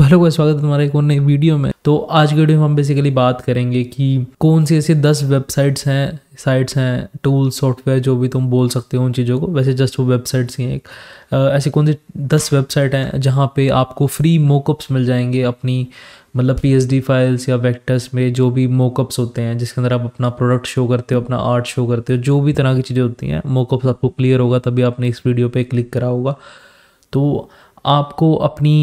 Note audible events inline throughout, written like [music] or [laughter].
तो हेलो का स्वागत है तुम्हारे एक और नई वीडियो में तो आज की वीडियो में हम बेसिकली बात करेंगे कि कौन सी ऐसी दस वेबसाइट्स हैं साइट्स हैं टूल सॉफ्टवेयर जो भी तुम बोल सकते हो उन चीज़ों को वैसे जस्ट वो वेबसाइट्स ही हैं एक ऐसी कौन सी दस वेबसाइट हैं जहाँ पे आपको फ्री मोकअप्स मिल जाएंगे अपनी मतलब पी फाइल्स या वेक्टर्स में जो भी मोकअप्स होते हैं जिसके अंदर आप अपना प्रोडक्ट शो करते हो अपना आर्ट शो करते हो जो भी तरह की चीज़ें होती हैं मोकअप्स आपको क्लियर होगा तभी आपने इस वीडियो पर क्लिक करा होगा तो आपको अपनी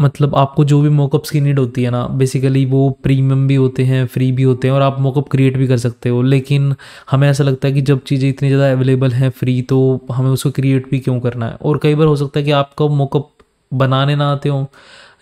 मतलब आपको जो भी मोकअप्स की नीड होती है ना बेसिकली वो प्रीमियम भी होते हैं फ्री भी होते हैं और आप मोकअप क्रिएट भी कर सकते हो लेकिन हमें ऐसा लगता है कि जब चीज़ें इतनी ज़्यादा अवेलेबल हैं फ्री तो हमें उसको क्रिएट भी क्यों करना है और कई बार हो सकता है कि आपका मोकअप बनाने ना आते हों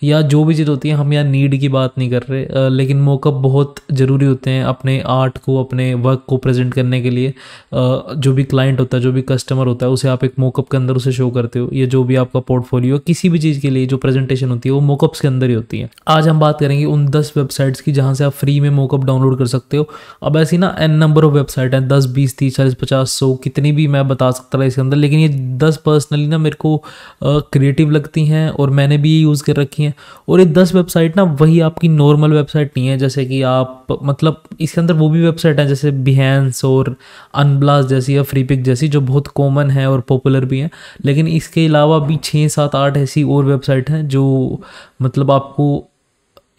या जो भी चीज़ होती है हम यहाँ नीड की बात नहीं कर रहे लेकिन मौका बहुत ज़रूरी होते हैं अपने आर्ट को अपने वर्क को प्रेजेंट करने के लिए जो भी क्लाइंट होता है जो भी कस्टमर होता है उसे आप एक मोकअप के अंदर उसे शो करते हो या जो भी आपका पोर्टफोलियो किसी भी चीज़ के लिए जो प्रेजेंटेशन होती है वो मोकअप्स के अंदर ही होती है आज हम बात करेंगे उन दस वेबसाइट्स की जहाँ से आप फ्री में मोकअप डाउनलोड कर सकते हो अब ऐसी ना एन नंबर ऑफ वेबसाइट हैं दस बीस तीस चालीस पचास सौ कितनी भी मैं बता सकता रहा इसके अंदर लेकिन ये दस पर्सनली ना मेरे को क्रिएटिव लगती हैं और मैंने भी यूज़ कर रखी हैं है और ये दस वेबसाइट ना वही आपकी नॉर्मल वेबसाइट नहीं है जैसे कि आप मतलब इसके अंदर वो भी वेबसाइट हैं जैसे बिहेंस और अनब्लास जैसी या फ्रीपिक जैसी जो बहुत कॉमन है और पॉपुलर भी हैं लेकिन इसके अलावा भी छः सात आठ ऐसी और वेबसाइट हैं जो मतलब आपको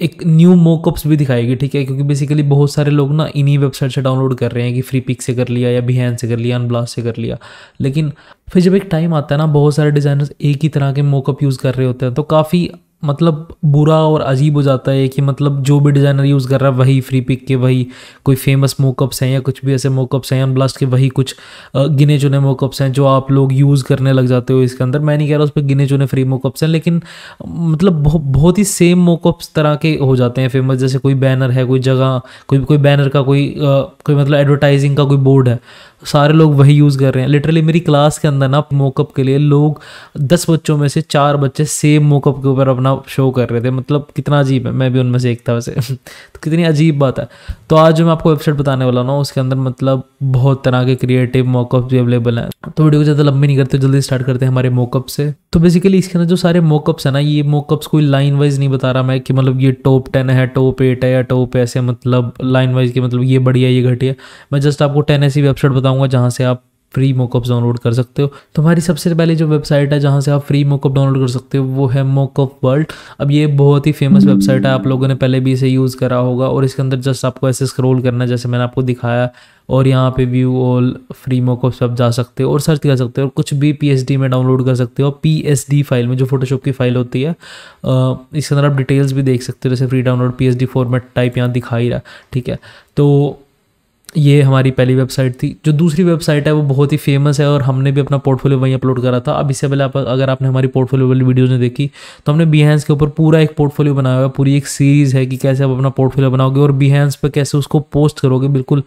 एक न्यू मोकअप्स भी दिखाएगी ठीक है क्योंकि बेसिकली बहुत सारे लोग ना इन्हीं वेबसाइट से डाउनलोड कर रहे हैं कि फ्री पिक से कर लिया या बिहान से कर लिया अनब्लास्ट से कर लिया लेकिन फिर जब एक टाइम आता है ना बहुत सारे डिज़ाइनर्स एक ही तरह के मोकअप यूज़ कर रहे होते हैं तो काफ़ी मतलब बुरा और अजीब हो जाता है कि मतलब जो भी डिज़ाइनर यूज़ कर रहा है वही फ्री पिक के वही कोई फेमस मोकअप्स हैं या कुछ भी ऐसे मोकअप्स हैं ब्लास्ट के वही कुछ गिने चुने मोकअप्स हैं जो आप लोग यूज़ करने लग जाते हो इसके अंदर मैं नहीं कह रहा उस पर गिने चुने फ्री मोकअप्स हैं लेकिन मतलब बहुत ही सेम मोकअप्स तरह के हो जाते हैं फेमस जैसे कोई बैनर है कोई जगह कोई कोई बैनर का कोई कोई मतलब एडवर्टाइजिंग का कोई बोर्ड है सारे लोग वही यूज़ कर रहे हैं लिटरली मेरी क्लास के अंदर ना मोकअप के लिए लोग दस बच्चों में से चार बच्चे सेम मोकअप के ऊपर अपना शो कर रहे थे मतलब कितना अजीब है मैं भी उनमें से एक था वैसे [laughs] तो कितनी अजीब बात है तो आज जो मैं आपको वेबसाइट बताने वाला हूँ उसके अंदर मतलब बहुत तरह के क्रिएटिव मोकअप भी अवेलेबल हैं तो वीडियो को ज़्यादा लंबी नहीं करते जल्दी स्टार्ट करते हैं हमारे मोकअप से तो बेसिकली इसके अंदर जो सारे मोकअप्स हैं ना ये मोकअप्स कोई लाइन वाइज नहीं बता रहा मैं कि मतलब ये टॉप टेन है टॉप एट है या टॉप ऐसे मतलब लाइन वाइज के मतलब ये बढ़िया ये घटिया मैं जस्ट आपको टेन ऐसी वेबसाइट बताऊंगा जहाँ से आप फ्री मोकअप डाउनलोड कर सकते हो तो हमारी सबसे पहले जो वेबसाइट है जहाँ से आप फ्री मोकअप डाउनलोड कर सकते हो वो है मोकअप वर्ल्ड अब ये बहुत ही फेमस वेबसाइट है आप लोगों ने पहले भी इसे यूज़ करा होगा और इसके अंदर जस्ट आपको ऐसे स्क्रॉल करना है जैसे मैंने आपको दिखाया और यहाँ पे व्यू ऑल फ्री मोकअप सब जा सकते हो और सर्च कर सकते हो और कुछ भी पी में डाउनलोड कर सकते हो पी फाइल में जो फोटोशॉप की फाइल होती है इसके अंदर आप डिटेल्स भी देख सकते हो जैसे free download P format type यहाँ दिखाई रहा ठीक है तो ये हमारी पहली वेबसाइट थी जो दूसरी वेबसाइट है वो बहुत ही फेमस है और हमने भी अपना पोर्टफोलियो वहीं अपलोड करा था अब इससे पहले आप अगर आपने हमारी पोर्टफोलियो वाली वीडियोज़ ने देखी तो हमने बिहेंस के ऊपर पूरा एक पोर्टफोलियो बनाया हुआ पूरी एक सीरीज़ है कि कैसे आप अपना पोर्टफोलियो बनाओगे और बिहेंस पर कैसे उसको पोस्ट करोगे बिल्कुल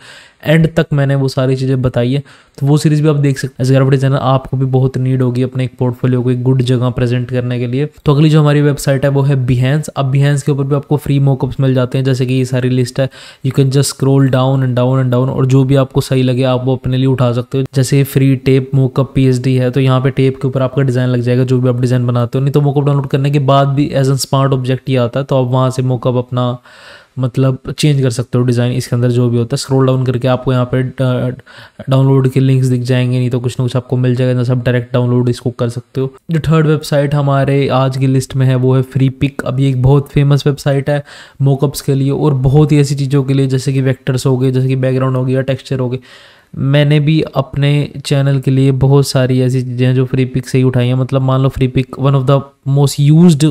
एंड तक मैंने वो सारी चीज़ें बताई है तो वो सीरीज़ भी आप देख सकते हैं अगर अपने चैनल आपको भी बहुत नीड होगी अपने एक पोर्टफोलियो को एक गुड जगह प्रेजेंट करने के लिए तो अगली जो हमारी वेबसाइट है वो है बिहेंस अब बिहेंस के ऊपर भी आपको फ्री मोकअप्स मिल जाते हैं जैसे कि ये सारी लिस्ट है you can just scroll down and down and down और जो भी आपको सही लगे आप वो अपने लिए उठा सकते हो जैसे फ्री टेप मोकअप पी है तो यहाँ पे टेप के ऊपर आपका डिज़ाइन लग जाएगा जो भी आप डिज़ाइन बनाते हो नहीं तो मोकअप डाउनलोड करने के बाद भी एज एन स्मार्ट ऑब्जेक्ट ही आता है तो आप वहाँ से मोकअप अपना मतलब चेंज कर सकते हो डिज़ाइन इसके अंदर जो भी होता है स्क्रोल डाउन करके आपको यहाँ पे डाउनलोड के लिंक्स दिख जाएंगे नहीं तो कुछ ना कुछ आपको मिल जाएगा जैसे सब डायरेक्ट डाउनलोड इसको कर सकते हो जो थर्ड वेबसाइट हमारे आज की लिस्ट में है वो है फ्री पिक अभी एक बहुत फेमस वेबसाइट है मोकअप्स के लिए और बहुत ही ऐसी चीज़ों के लिए जैसे कि वैक्टर्स हो गए जैसे कि बैकग्राउंड हो गया टेक्स्चर हो गए मैंने भी अपने चैनल के लिए बहुत सारी ऐसी चीज़ें जो फ्री पिक से ही उठाई हैं मतलब मान लो Freepik one of the most used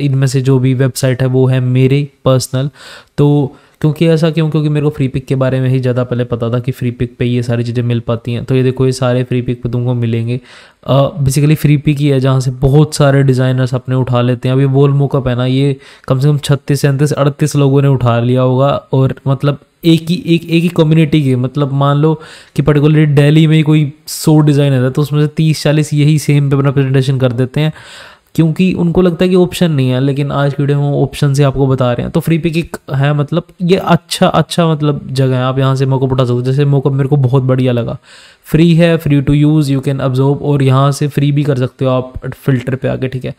इनमें से जो भी वेबसाइट है वो है मेरे पर्सनल तो क्योंकि ऐसा क्यों क्योंकि मेरे को फ्री पिक के बारे में ही ज़्यादा पहले पता था कि फ्री पिक पे ये सारी चीज़ें मिल पाती हैं तो ये देखो ये सारे फ्री पिक पे तुमको मिलेंगे बेसिकली फ्री पिक ही है जहाँ से बहुत सारे डिज़ाइनर्स अपने उठा लेते हैं अभी ये मोकअप है ना ये कम से कम छत्तीस सैंतीस अड़तीस लोगों ने उठा लिया होगा और मतलब एक ही एक एक ही कम्युनिटी के मतलब मान लो कि पर्टिकुलरली डेली में कोई सो डिज़ाइन है तो उसमें से तीस चालीस यही सेम पे अपना प्रेजेंटेशन कर देते हैं क्योंकि उनको लगता है कि ऑप्शन नहीं है लेकिन आज की वीडियो में ऑप्शन से आपको बता रहे हैं तो फ्री पिक एक है मतलब ये अच्छा अच्छा मतलब जगह है आप यहाँ से मौका उठा सकते हो जैसे मौका मेरे को बहुत बढ़िया लगा फ्री है free to use you can observe और यहाँ से फ्री भी कर सकते हो आप फिल्टर पर आके ठीक है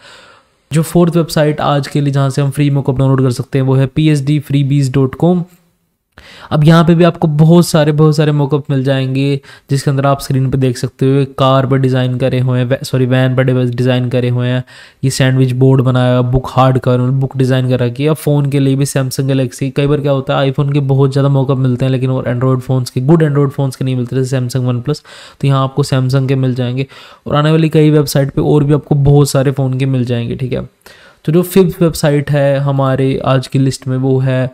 जो फोर्थ वेबसाइट आज के लिए जहाँ से हम फ्री मौका डाउनलोड कर सकते हैं वो है P H D freebies dot com अब यहाँ पे भी आपको बहुत सारे बहुत सारे मोकअप मिल जाएंगे जिसके अंदर आप स्क्रीन पे देख सकते हो कार पर डिज़ाइन करे हुए हैं सॉरी वैन पर डिज़ाइन करे हुए हैं ये सैंडविच बोर्ड बनाया हुआ बुक हार्ड कर बुक डिज़ाइन कर रखी है फ़ोन के लिए भी सैमसंग गलेक्सी कई बार क्या होता है आईफोन के बहुत ज़्यादा मोकअप मिलते हैं लेकिन और एंड्रॉयड फ़ोन्स के गुड एंड्रॉयड फ़ोन्स के नहीं मिलते जैसे सैमसंग वन प्लस तो यहाँ आपको सैमसंग के मिल जाएंगे और आने वाली कई वेबसाइट पर और भी आपको बहुत सारे फ़ोन के मिल जाएंगे ठीक है तो जो फिफ्थ वेबसाइट है हमारे आज की लिस्ट में वो है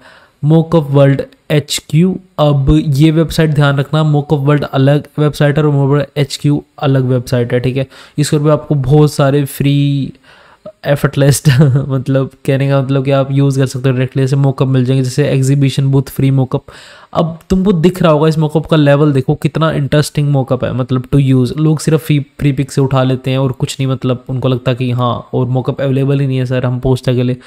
मोकअप वर्ल्ड एच क्यू अब ये वेबसाइट ध्यान रखना मोकअप वर्ल्ड अलग वेबसाइट है और वर्ल्ड एच क्यू अलग वेबसाइट है ठीक है इसके ऊपर आपको बहुत सारे फ्री एफर्टलेस [laughs] मतलब कहने का मतलब कि आप यूज़ कर सकते हो डायरेक्टली जैसे मोकअप मिल जाएंगे जैसे एग्जीबिशन बूथ फ्री मोकअप अब तुमको दिख रहा होगा इस मोकअप का लेवल देखो कितना इंटरेस्टिंग मोकअप है मतलब टू यूज़ लोग सिर्फ फ्री फ्री पिक से उठा लेते हैं और कुछ नहीं मतलब उनको लगता कि हाँ और मोकअप अवेलेबल ही नहीं है सर हम पहुँचने के लिए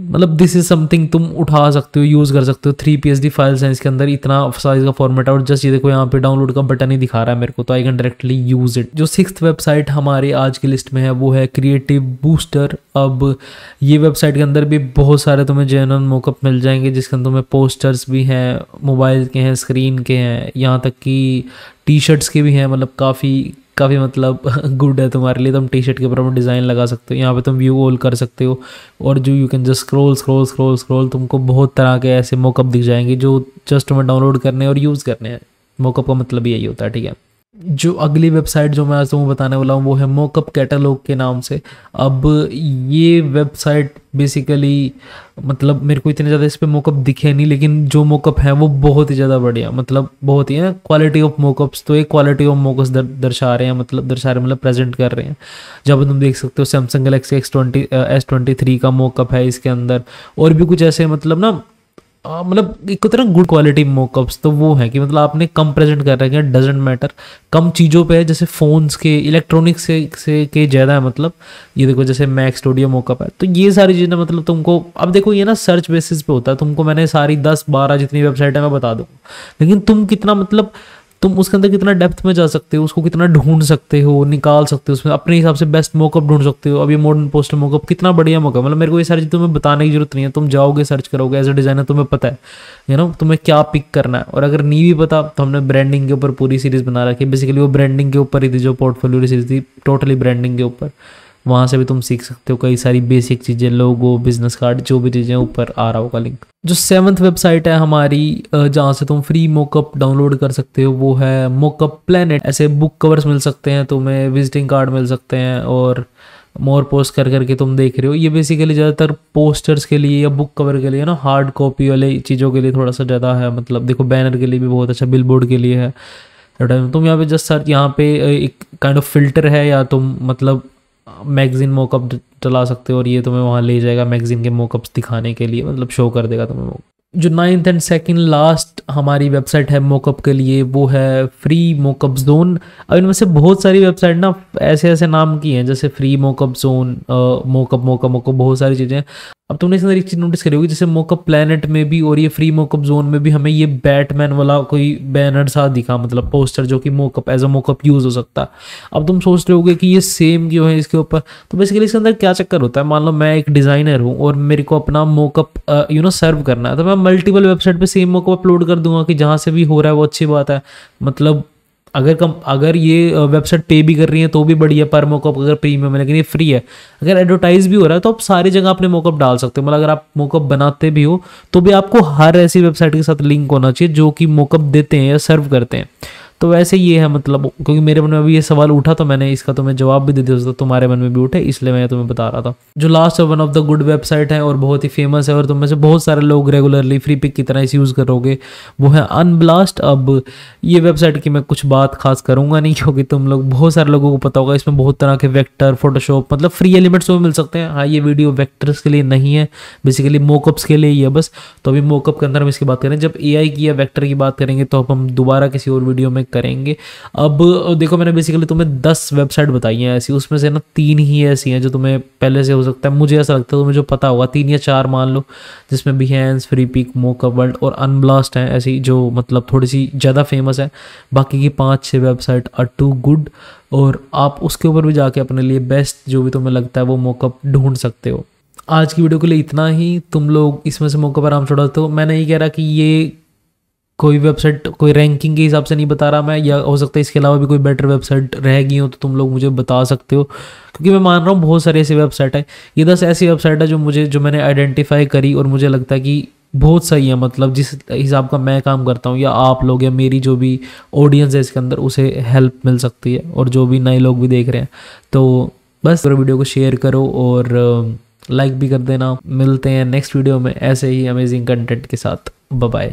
मतलब दिस इज समथिंग तुम उठा सकते हो यूज़ कर सकते हो three P H D file हैं के अंदर इतना साइज का फॉर्मेट और जस्ट ये देखो यहाँ पे डाउनलोड का बटन ही दिखा रहा है मेरे को तो I can directly use it जो सिक्स वेबसाइट हमारे आज की लिस्ट में है वो है क्रिएटिव बूस्टर अब ये वेबसाइट के अंदर भी बहुत सारे तुम्हें जेन मोकअप मिल जाएंगे जिसके अंदर तुम्हें पोस्टर्स भी हैं मोबाइल के हैं स्क्रीन के हैं यहाँ तक कि टी शर्ट्स के भी हैं मतलब काफ़ी काफ़ी मतलब [laughs] गुड है तुम्हारे लिए तुम टी शर्ट के ऊपर डिज़ाइन लगा सकते हो यहाँ पे तुम व्यू ऑल कर सकते हो और जो you can just scroll scroll scroll scroll तुमको बहुत तरह के ऐसे मोकअप दिख जाएंगे जो जस्ट तुम्हें डाउनलोड करने और यूज़ करने हैं मोकअप का मतलब यही होता है ठीक है जो अगली वेबसाइट जो मैं आज तुम्हें बताने वाला हूँ वो है मोकअप कैटलॉग के नाम से अब ये वेबसाइट बेसिकली मतलब मेरे को इतने ज़्यादा इस पर मोकअप दिखे नहीं लेकिन जो मोकअप है वो बहुत ही ज़्यादा बढ़िया मतलब बहुत ही है क्वालिटी ऑफ मोकअप्स तो एक क्वालिटी ऑफ मोकअप्स दर, दर्शा रहे हैं मतलब दर्शा रहे हैं मतलब प्रेजेंट कर रहे हैं जब तुम देख सकते हो Samsung Galaxy X twenty S twenty three का मोकअप है इसके अंदर और भी कुछ ऐसे मतलब ना मतलब एक तरह गुड क्वालिटी मोकअप्स तो वो है कि मतलब आपने कम प्रेजेंट कर रखे हैं डजेंट मैटर कम चीज़ों पे है जैसे फ़ोन्स के इलेक्ट्रॉनिक्स से, से के ज़्यादा है मतलब ये देखो जैसे मैक स्टूडियो मोकअप है तो ये सारी चीज़ें मतलब तुमको अब देखो ये ना सर्च बेसिस पे होता है तुमको मैंने सारी दस बारह जितनी वेबसाइट है मैं बता दूँ लेकिन तुम कितना मतलब तुम उसके अंदर कितना डेप्थ में जा सकते हो उसको कितना ढूंढ सकते हो निकाल सकते हो उसमें अपने हिसाब से बेस्ट मोकअप ढूंढ सकते हो अब ये मॉडर्न पोस्टर मोकअप कितना बढ़िया मोकअप मतलब मेरे को ये सारी चीज़ तुम्हें बताने की जरूरत नहीं है तुम जाओगे सर्च करोगे एज अ डिज़ाइनर तुम्हें पता है यू नो तुम्हें क्या पिक करना है और अगर नहीं भी पता तो हमने ब्रांडिंग के ऊपर पूरी सीरीज़ बना रखी बेसिकली वो ब्रांडिंग के ऊपर ही थी जो पोर्टफोलियो सीरीज थी टोटली ब्रांडिंग के ऊपर वहाँ से भी तुम सीख सकते हो कई सारी बेसिक चीज़ें लोगो बिजनेस कार्ड जो भी चीज़ें ऊपर आ रहा होगा लिंक जो सेवन्थ वेबसाइट है हमारी जहाँ से तुम फ्री मोकअप डाउनलोड कर सकते हो वो है मोकअप प्लानट ऐसे बुक कवर्स मिल सकते हैं तुम्हें विजिटिंग कार्ड मिल सकते हैं और मोर पोस्ट कर करके तुम देख रहे हो ये बेसिकली ज़्यादातर पोस्टर्स के लिए या बुक कवर के लिए ना हार्ड कॉपी वाले चीज़ों के लिए थोड़ा सा ज़्यादा है मतलब देखो बैनर के लिए भी बहुत अच्छा बिल बोर्ड के लिए है तुम यहाँ पे जस्ट सर यहाँ पे एक काइंड ऑफ फिल्टर है या तुम मतलब मैगज़ीन मोकअप चला सकते हो और ये तुम्हें वहाँ ले जाएगा मैगज़ीन के मोकअप्स दिखाने के लिए मतलब शो कर देगा तुम्हें जो नाइन्थ एंड सेकेंड लास्ट हमारी वेबसाइट है मोकअप के लिए वो है फ्री मोकअप जोन अब इनमें से बहुत सारी वेबसाइट ना ऐसे ऐसे नाम की हैं जैसे free mockup zone mockup mockup mockup बहुत सारी चीज़ें अब तुमने इस अंदर एक चीज़ नोटिस करी होगी जैसे मोकअप प्लानट में भी और ये फ्री मोकअप जोन में भी हमें ये बैटमैन वाला कोई बैनर सा दिखा मतलब पोस्टर जो कि mockup as a mockup use हो सकता है अब तुम सोच रहे होगे कि ये सेम क्यों है इसके ऊपर तो बेसिकली इसके अंदर क्या चक्कर होता है मान लो मैं एक डिज़ाइनर हूँ और मेरे को अपना मोकअप यू नो सर्व करना है तो मैं मल्टीपल वेबसाइट पर सेम मोकअप अपलोड कर दूंगा कि जहाँ से भी हो रहा है वो अच्छी बात है मतलब अगर कम अगर ये वेबसाइट पे भी कर रही है तो भी बढ़िया पर मोकअप अगर प्रीमियम है लेकिन ये फ्री है अगर एडवर्टाइज भी हो रहा है तो आप सारी जगह अपने मोकअप डाल सकते हो मतलब अगर आप मोकअप बनाते भी हो तो भी आपको हर ऐसी वेबसाइट के साथ लिंक होना चाहिए जो कि मोकअप देते हैं या सर्व करते हैं तो वैसे ये है मतलब क्योंकि मेरे मन में अभी ये सवाल उठा तो मैंने इसका तुम्हें जवाब भी दे दिया था तुम्हारे मन में भी उठे इसलिए मैं तुम्हें बता रहा था जो last one of the good website है और बहुत ही फेमस है और तुम में से बहुत सारे लोग रेगुलरली फ्री पिक की तरह इसे यूज़ करोगे वो है अनब्लास्ट अब ये वेबसाइट की मैं कुछ बात खास करूँगा नहीं क्योंकि तुम लोग बहुत सारे लोगों को पता होगा इसमें बहुत तरह के वैक्टर फोटोशॉप मतलब फ्री एलिमेंट्स वो मिल सकते हैं हाँ ये वीडियो वैक्टर्स के लिए नहीं है बेसिकली मोकअप्स के लिए ही है बस तो अभी मोकअप के अंदर हम इसकी बात करें जब ए की या वैक्टर की बात करेंगे तो अब हम दोबारा किसी और वीडियो में क्लिक करेंगे अब देखो मैंने बेसिकली तुम्हें दस वेबसाइट बताई हैं ऐसी उसमें से ना तीन ही ऐसी हैं जो तुम्हें पहले से हो सकता है मुझे ऐसा लगता है तुम्हें जो पता होगा तीन या चार मान लो जिसमें बिहेंस फ्री पिक मोका वर्ल्ड और अनब्लास्ट हैं ऐसी जो मतलब थोड़ी सी ज़्यादा फेमस है बाकी की पाँच छः वेबसाइट आर टू गुड और आप उसके ऊपर भी जाके अपने लिए बेस्ट जो भी तुम्हें लगता है वो मोकअप ढूंढ सकते हो आज की वीडियो के लिए इतना ही तुम लोग इसमें से मौका पर आराम छोड़ा तो मैं नहीं कह रहा कि ये कोई वेबसाइट कोई रैंकिंग के हिसाब से नहीं बता रहा मैं या हो सकता है इसके अलावा भी कोई बेटर वेबसाइट रह गई हो तो तुम लोग मुझे बता सकते हो क्योंकि मैं मान रहा हूँ बहुत सारी ऐसी वेबसाइट है ये दस ऐसी वेबसाइट है जो मुझे जो मैंने आइडेंटिफाई करी और मुझे लगता है कि बहुत सही है मतलब जिस हिसाब का मैं काम करता हूँ या आप लोग या मेरी जो भी ऑडियंस है इसके अंदर उसे हेल्प मिल सकती है और जो भी नए लोग भी देख रहे हैं तो बस वीडियो को शेयर करो और लाइक uh, भी कर देना मिलते हैं नेक्स्ट वीडियो में ऐसे ही अमेजिंग कंटेंट के साथ बाय